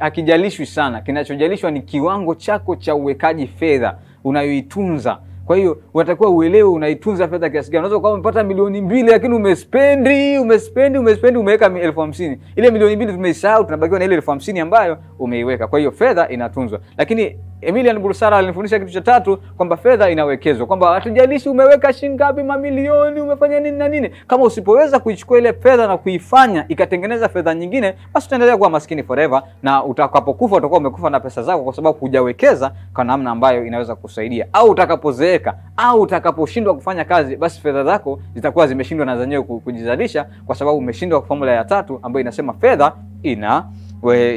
hakijalishwi sana. Kinachojalishwa ni kiwango chako cha uwekaji fedha unayoitunza kwa hiyo unatakiwa uelewe unaitunza fedha kiasi gani. Unaweza kuwa umepata milioni mbili lakini umespendi, umespendi, umespendi umeweka elfu hamsini. Ile milioni mbili tumeisahau, tunabakiwa na ile elfu hamsini ambayo umeiweka. Kwa hiyo fedha inatunzwa. Lakini Emilian Bursara alinifundisha kitu cha tatu kwamba fedha inawekezwa, kwamba hatujalishi umeweka shilingi ngapi, mamilioni, umefanya nini na nini, kama usipoweza kuichukua ile fedha na kuifanya ikatengeneza fedha nyingine, basi utaendelea kuwa maskini forever, na utakapokufa utakuwa umekufa na pesa zako, kwa sababu hujawekeza kwa namna ambayo inaweza kusaidia, au utakapozeeka kuongezeka, au utakaposhindwa kufanya kazi, basi fedha zako zitakuwa zimeshindwa na zenyewe kujizalisha, kwa sababu umeshindwa formula ya tatu ambayo inasema fedha ina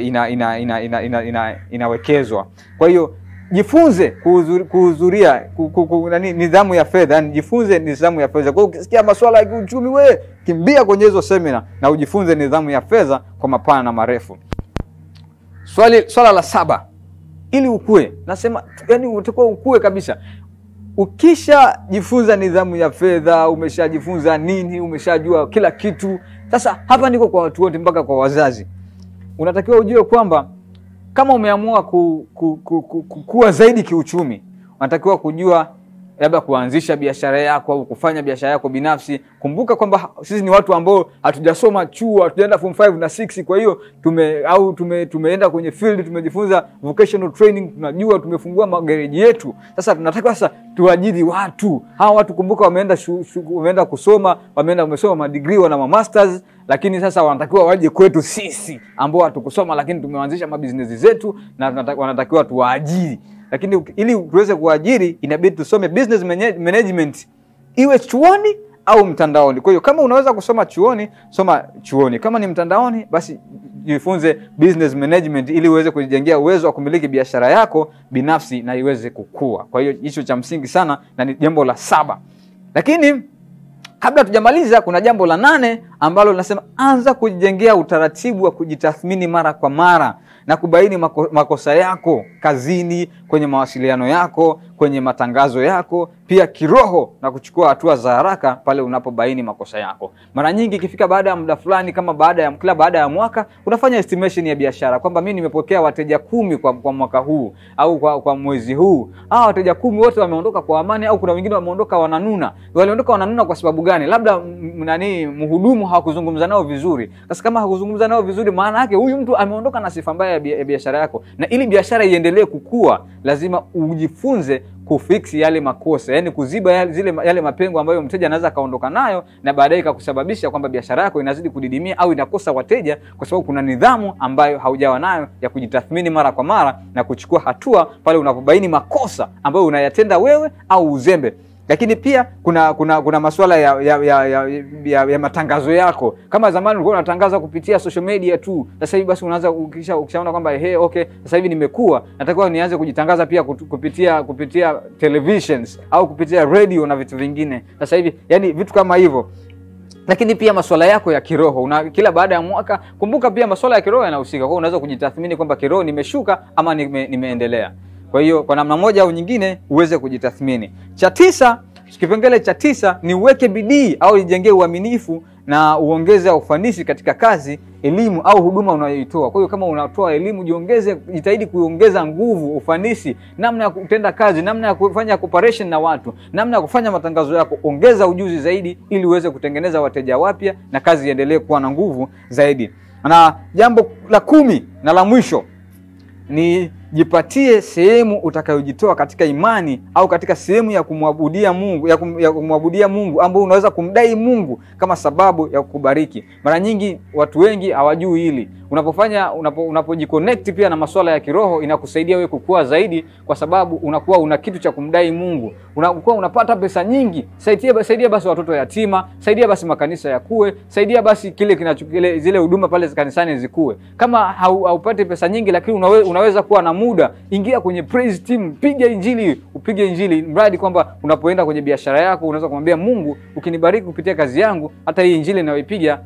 inawekezwa ina, ina, ina, ina, ina, ina. Kwa hiyo jifunze kuhudhuria nidhamu ya fedha, yani jifunze nidhamu ya fedha. Kwa hiyo ukisikia masuala ya kiuchumi, we kimbia kwenye hizo semina na ujifunze nidhamu ya fedha kwa mapana na marefu. Swali, swala la saba, ili ukue, nasema yani utakuwa ukue kabisa, ukishajifunza nidhamu ya fedha, umeshajifunza nini, umeshajua kila kitu. Sasa hapa niko kwa watu wote, mpaka kwa wazazi, unatakiwa ujue kwamba kama umeamua ku, ku, ku, ku, ku, kuwa zaidi kiuchumi, unatakiwa kujua labda kuanzisha biashara yako au kufanya biashara yako binafsi. Kumbuka kwamba sisi ni watu ambao hatujasoma chuo, hatujaenda form 5 na 6. Kwa hiyo tume au tume, tumeenda kwenye field, tumejifunza vocational training, tunajua tumefungua magereji yetu. Sasa tunataka sasa tuajiri watu hawa. Watu kumbuka, wameenda shu, shu, wameenda kusoma, wameenda wamesoma madigrii, wana ma masters, lakini sasa wanatakiwa waje kwetu sisi ambao hatukusoma, lakini tumeanzisha mabizinesi zetu na wanatakiwa tuwaajiri lakini ili tuweze kuajiri inabidi tusome business management iwe chuoni au mtandaoni. Kwa hiyo kama unaweza kusoma chuoni, soma chuoni. Kama ni mtandaoni, basi jifunze business management ili uweze kujijengea uwezo wa kumiliki biashara yako binafsi na iweze kukua. Kwa hiyo hicho cha msingi sana na ni jambo la saba. Lakini kabla tujamaliza, kuna jambo la nane ambalo linasema anza kujijengea utaratibu wa kujitathmini mara kwa mara na kubaini mako, makosa yako kazini, kwenye mawasiliano yako, kwenye matangazo yako, pia kiroho na kuchukua hatua za haraka pale unapobaini makosa yako. Mara nyingi ikifika baada ya muda fulani, kama baada ya kila baada ya mwaka unafanya estimation ya biashara kwamba mimi nimepokea wateja kumi kwa, kwa mwaka huu au kwa, kwa mwezi huu. Hawa wateja kumi wote wameondoka kwa amani au kuna wengine wameondoka wananuna. Waliondoka wananuna kwa sababu gani? Labda nani mhudumu hawakuzungumza nao vizuri. Sasa kama hakuzungumza nao vizuri, maana yake huyu mtu ameondoka na sifa mbaya ya biashara yako, na ili biashara iendelee kukua lazima ujifunze kufiksi yale makosa, yani kuziba yale, zile, yale mapengo ambayo mteja anaweza akaondoka nayo na baadaye ikakusababisha kwamba biashara yako inazidi kudidimia au inakosa wateja, kwa sababu kuna nidhamu ambayo haujawa nayo ya kujitathmini mara kwa mara na kuchukua hatua pale unapobaini makosa ambayo unayatenda wewe au uzembe lakini pia kuna kuna kuna masuala ya ya, ya, ya, ya, ya matangazo yako. Kama zamani ulikuwa unatangaza kupitia social media tu, sasa hivi basi unaanza ukisha ukishaona kwamba hey, okay, sasa hivi nimekuwa natakiwa nianze kujitangaza pia kupitia kupitia televisions au kupitia radio na vitu vingine, sasa hivi yani vitu kama hivyo lakini pia masuala yako ya kiroho una, kila baada ya mwaka kumbuka, pia masuala ya kiroho yanahusika. Kwa hiyo unaweza kujitathmini kwamba kiroho nimeshuka ama nime, nimeendelea. Kwa hiyo kwa namna moja au nyingine uweze kujitathmini. Cha tisa, kipengele cha tisa ni uweke bidii au ijengee uaminifu na uongeze ufanisi katika kazi, elimu au huduma unayoitoa. Kwa hiyo kama unatoa elimu, jiongeze, jitahidi kuongeza nguvu, ufanisi, namna ya kutenda kazi, namna ya kufanya cooperation na watu, namna ya kufanya matangazo yako. Ongeza ujuzi zaidi, ili uweze kutengeneza wateja wapya na kazi iendelee kuwa na nguvu zaidi. Na jambo la kumi na la mwisho ni jipatie sehemu utakayojitoa katika imani au katika sehemu ya kumwabudia Mungu, ya kum, ya kumwabudia Mungu ambayo unaweza kumdai Mungu kama sababu ya kukubariki. Mara nyingi watu wengi hawajui hili unapofanya unapojiconnect unapo, pia na masuala ya kiroho inakusaidia wewe kukua zaidi, kwa sababu unakuwa una kitu cha kumdai Mungu, unakuwa unapata pesa nyingi. Saidia, saidia basi watoto yatima, saidia basi makanisa yakue, saidia basi kile kinacho kile zile huduma pale kanisani zikue. Kama haupati pesa nyingi, lakini unawe, unaweza kuwa na muda, ingia kwenye praise team, piga injili, upige injili, mradi kwamba unapoenda kwenye biashara yako unaweza kumwambia Mungu, ukinibariki kupitia kazi yangu, hata hii injili ninayoipiga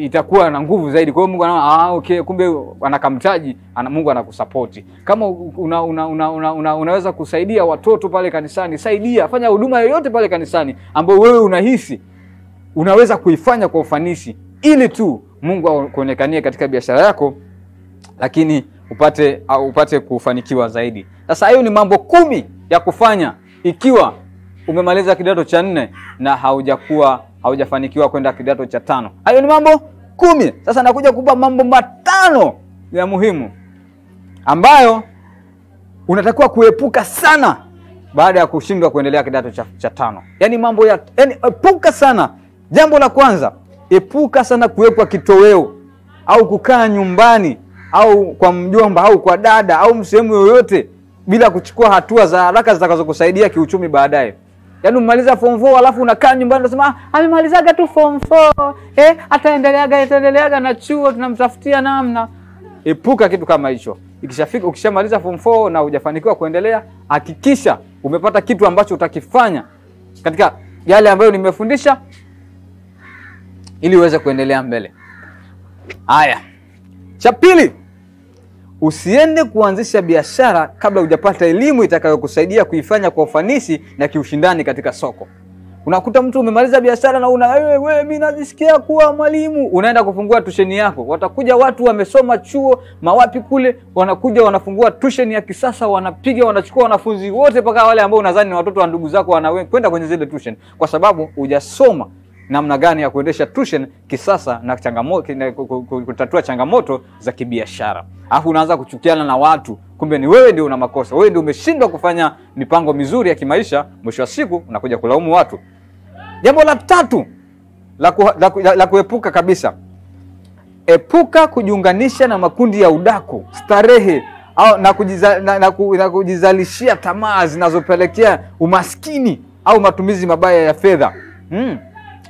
itakuwa na nguvu zaidi. Kwa hiyo Mungu anaona ah, okay, kumbe anakamtaji ana, Mungu anakusapoti. Kama una, una, una, una, una, unaweza kusaidia watoto pale kanisani, saidia, fanya huduma yoyote pale kanisani ambayo wewe unahisi unaweza kuifanya kwa ufanisi, ili tu Mungu akuonekanie katika biashara yako, lakini upate uh, upate kufanikiwa zaidi. Sasa hayo ni mambo kumi ya kufanya ikiwa umemaliza kidato cha nne na haujakuwa haujafanikiwa kwenda kidato cha tano. Hayo ni mambo kumi. Sasa nakuja kupa mambo matano ya muhimu ambayo unatakiwa kuepuka sana baada ya kushindwa kuendelea kidato cha, cha tano. Yaani mambo ya yani, epuka sana. Jambo la kwanza, epuka sana kuwekwa kitoweo au kukaa nyumbani au kwa mjomba au kwa dada au sehemu yoyote bila kuchukua hatua za haraka zitakazokusaidia kiuchumi baadaye. Yaani umemaliza form 4 alafu unakaa nyumbani unasema ah, amemalizaga tu form 4, eh ataendeleaga ataendeleaga na chuo tunamtafutia namna. Epuka kitu kama hicho. Ikishafika ukishamaliza form 4 na hujafanikiwa kuendelea, hakikisha umepata kitu ambacho utakifanya katika yale ambayo nimefundisha ili uweze kuendelea mbele. Haya, cha pili Usiende kuanzisha biashara kabla hujapata elimu itakayokusaidia kuifanya kwa ufanisi na kiushindani katika soko. Unakuta mtu umemaliza biashara na una wewe eh, wewe, mimi najisikia kuwa mwalimu, unaenda kufungua tusheni yako. Watakuja watu wamesoma chuo mawapi kule, wanakuja wanafungua tusheni ya kisasa, wanapiga wanachukua wanafunzi wote, mpaka wale ambao unadhani ni watoto wa ndugu zako, wanakwenda kwenye zile tusheni, kwa sababu hujasoma namna gani ya kuendesha tushen kisasa na changamoto, kutatua changamoto za kibiashara, alafu unaanza kuchukiana na watu, kumbe ni wewe ndio una makosa, wewe ndio umeshindwa kufanya mipango mizuri ya kimaisha. Mwisho wa siku unakuja kulaumu watu. Jambo la tatu la, ku, la, la, la kuepuka kabisa, epuka kujiunganisha na makundi ya udaku, starehe au, na, kujiza, na, na, na kujizalishia tamaa zinazopelekea umaskini au matumizi mabaya ya fedha hmm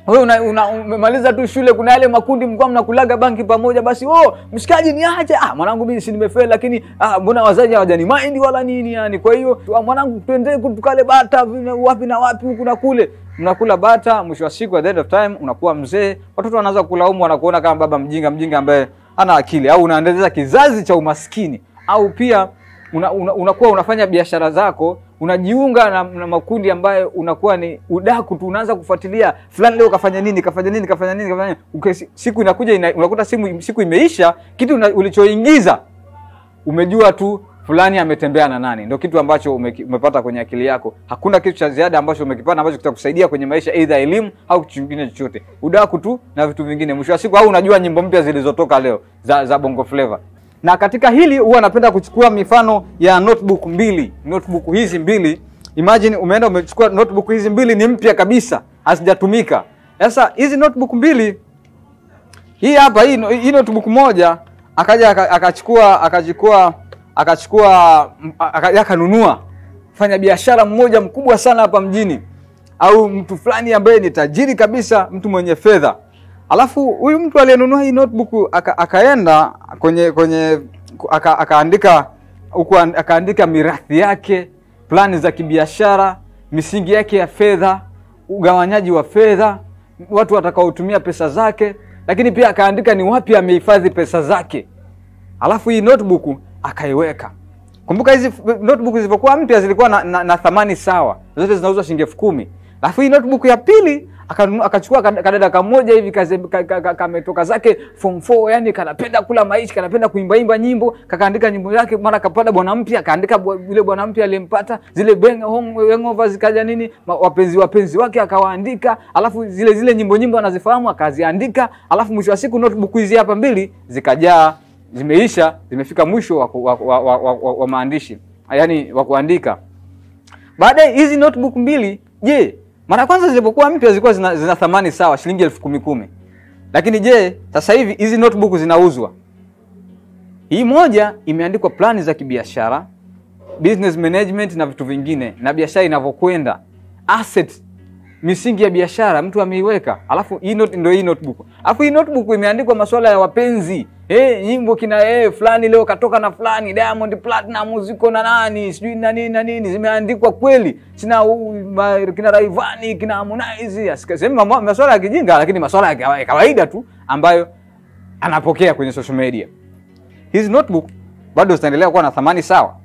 wewe una, una, umemaliza tu shule, kuna yale makundi mlikuwa mnakulaga banki pamoja, basi oh, mshikaji niache, ah, mwanangu mimi si nimefeli, lakini ah, mbona wazazi hawajani mind wala nini yani. Kwa hiyo ah, mwanangu, twende tukale bata wapi na wapi huku na kule, mnakula bata, mwisho wa siku, at the end of time unakuwa mzee, watoto wanaanza kulaumu, wanakuona kama baba mjinga, mjinga ambaye hana akili, au unaendeleza kizazi cha umaskini, au pia unakuwa una, una unafanya biashara zako unajiunga na, na makundi ambayo unakuwa ni udaku tu, unaanza kufuatilia fulani leo kafanya nini kafanya nini kafanya nini kafanya nini Uke, siku inakuja ina, unakuta simu, siku imeisha, kitu ulichoingiza umejua tu fulani ametembea na nani, ndio kitu ambacho ume, umepata kwenye akili yako. Hakuna kitu cha ziada ambacho umekipata ambacho kitakusaidia kwenye maisha, aidha elimu au kitu kingine chochote. Udaku tu na vitu vingine, mwisho wa siku, au unajua nyimbo mpya zilizotoka leo za, za bongo flava na katika hili huwa napenda kuchukua mifano ya notebook mbili, notebook hizi mbili. Imagine umeenda umechukua notebook hizi mbili ni mpya kabisa, hazijatumika. Sasa hizi notebook mbili, hii hapa hii, hii notebook moja akaja akachukua akachukua akachukua akanunua fanya biashara mmoja mkubwa sana hapa mjini, au mtu fulani ambaye ni tajiri kabisa, mtu mwenye fedha Alafu huyu mtu aliyenunua hii notebook aka, akaenda kwenye kwenye aka, akaandika akaandika mirathi yake, plani za kibiashara, misingi yake ya fedha, ugawanyaji wa fedha, watu watakaotumia pesa zake, lakini pia akaandika ni wapi amehifadhi pesa zake. Alafu hii notebook akaiweka. Kumbuka hizi notebook zilipokuwa mpya zilikuwa na, na, na thamani sawa, zote zinauzwa shilingi elfu kumi. Alafu hii notebook ya pili akachukua kadada kamoja hivi kametoka zake form 4 yani, kanapenda kula maisha, kanapenda kuimba imba nyimbo, kakaandika nyimbo yake. Mara kapata bwana mpya, akaandika yule bwana mpya aliyempata, zile hangover zikaja nini, wapenzi wapenzi wake akawaandika, alafu zile zile nyimbo nyimbo anazifahamu akaziandika, alafu mwisho wa siku notebook hizi hapa mbili zikajaa, zimeisha, zimefika mwisho wa, wa, wa, wa, wa, wa, wa maandishi yani wa kuandika. Baadaye hizi notebook mbili, je, yeah. Mara kwanza zilipokuwa mpya zilikuwa zina, zina thamani sawa shilingi elfu kumi kumi. Lakini je, sasa hivi hizi notebook zinauzwa? Hii moja imeandikwa plani za kibiashara, business management na vitu vingine na biashara inavyokwenda, Assets misingi ya biashara mtu ameiweka, alafu hii e note ndio hii e notebook, alafu hii e notebook imeandikwa masuala ya wapenzi eh, nyimbo kina eh, hey, fulani leo katoka na fulani Diamond Platinum ziko na nani sijui na nini na nini, zimeandikwa kweli. Sina kina Raivani kina Harmonize, asikasema masuala ya kijinga, lakini masuala ya kawaida tu ambayo anapokea kwenye social media. Hizi notebook bado zitaendelea kuwa na thamani sawa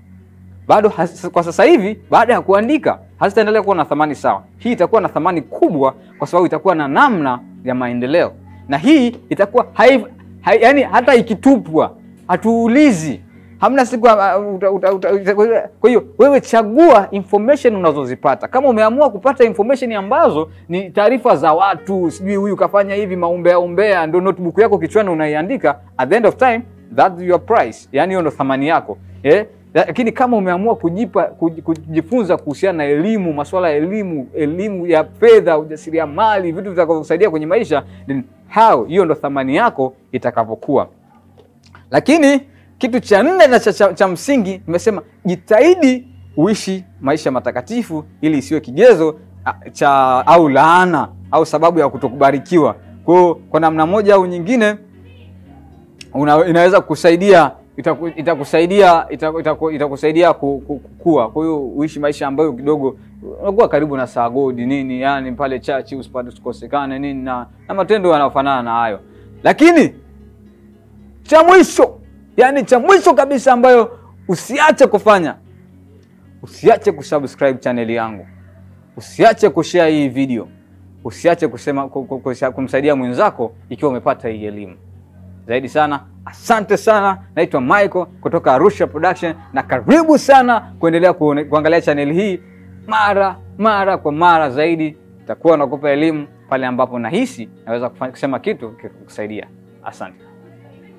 bado has, kwa sasa hivi baada ya kuandika hazitaendelea kuwa na thamani sawa. Hii itakuwa na thamani kubwa, kwa sababu itakuwa na namna ya maendeleo, na hii itakuwa hai, hai, yani hata ikitupwa hatuulizi hamna siku. uh, uta, uta, uta, Kwa hiyo wewe chagua information unazozipata. Kama umeamua kupata information ambazo ni taarifa za watu, sijui huyu kafanya hivi, maumbea umbea, ndio notebook yako kichwani unaiandika, at the end of time that your price, yani hiyo ndo thamani yako eh? Lakini kama umeamua kujipa kujifunza kuhusiana na elimu, masuala ya elimu, elimu ya fedha, ujasiriamali, vitu vitakavyokusaidia kwenye maisha, then how, hiyo ndo thamani yako itakavyokuwa. Lakini kitu cha nne na cha, cha, cha msingi nimesema, jitahidi uishi maisha matakatifu ili isiwe kigezo cha au laana au sababu ya kutokubarikiwa. Kwa hiyo kwa namna moja au nyingine una, inaweza kusaidia itakusaidia itaku, itaku, itakusaidia kukua. Kwa hiyo uishi maisha ambayo kidogo unakuwa karibu na saa godi nini, yani pale chachi usipate tukosekane nini na, na matendo yanayofanana na hayo, lakini cha mwisho yani cha mwisho kabisa ambayo usiache kufanya, usiache kusubscribe channel yangu, usiache kushare hii video, usiache kusema kumsaidia mwenzako ikiwa umepata hii elimu zaidi sana Asante sana, naitwa Michael kutoka Arusha Production na karibu sana kuendelea kuangalia chaneli hii mara mara kwa mara zaidi. Takuwa nakupa elimu pale ambapo nahisi naweza kusema kitu kikusaidia. Asante.